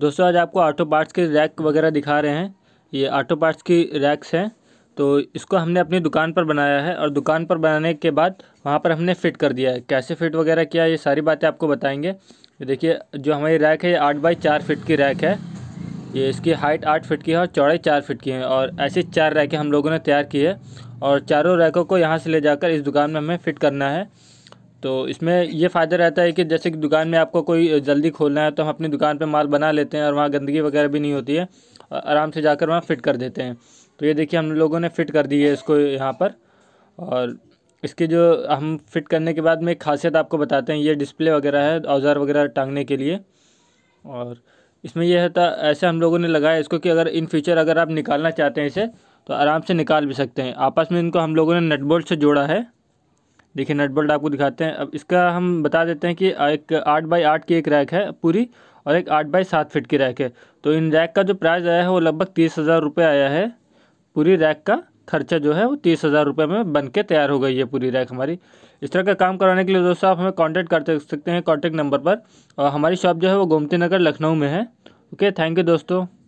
दोस्तों आज आपको ऑटो पार्ट्स के रैक वगैरह दिखा रहे हैं ये ऑटो पार्ट्स की रैक्स हैं तो इसको हमने अपनी दुकान पर बनाया है और दुकान पर बनाने के बाद वहाँ पर हमने फ़िट कर दिया है कैसे फ़िट वगैरह किया ये सारी बातें आपको बताएंगे देखिए जो हमारी रैक है ये आठ बाई चार फिट की रैक है ये इसकी हाइट आठ फिट की है और चौड़ाई चार फिट की है और ऐसी चार रैकें हम लोगों ने तैयार की है और चारों रैकों को यहाँ से ले जाकर इस दुकान में हमें फ़िट करना है तो इसमें ये फ़ायदा रहता है कि जैसे कि दुकान में आपको कोई जल्दी खोलना है तो हम अपनी दुकान पे माल बना लेते हैं और वहाँ गंदगी वगैरह भी नहीं होती है आराम से जाकर वहाँ फ़िट कर देते हैं तो ये देखिए हम लोगों ने फ़िट कर दी है इसको यहाँ पर और इसके जो हम फिट करने के बाद में एक खासियत आपको बताते हैं ये डिस्प्ले वगैरह है औजार वगैरह टांगने के लिए और इसमें यह है ऐसे हम लोगों ने लगाया इसको कि अगर इन फ्यूचर अगर आप निकालना चाहते हैं इसे तो आराम से निकाल भी सकते हैं आपस में इनको हम लोगों ने नटबोल्ट से जोड़ा है देखिए नट बोल्ट आपको दिखाते हैं अब इसका हम बता देते हैं कि एक आठ बाई आठ की एक रैक है पूरी और एक आठ बाई सात फिट की रैक है तो इन रैक का जो प्राइस आया है वो लगभग तीस हज़ार रुपये आया है पूरी रैक का खर्चा जो है वो तीस हज़ार रुपये में बन के तैयार हो गई है पूरी रैक हमारी इस तरह का काम कराने के लिए दोस्तों आप हमें कॉन्टैक्ट कर सकते हैं कॉन्टैक्ट नंबर पर और हमारी शॉप जो है वो गोमती नगर लखनऊ में है ओके थैंक यू दोस्तों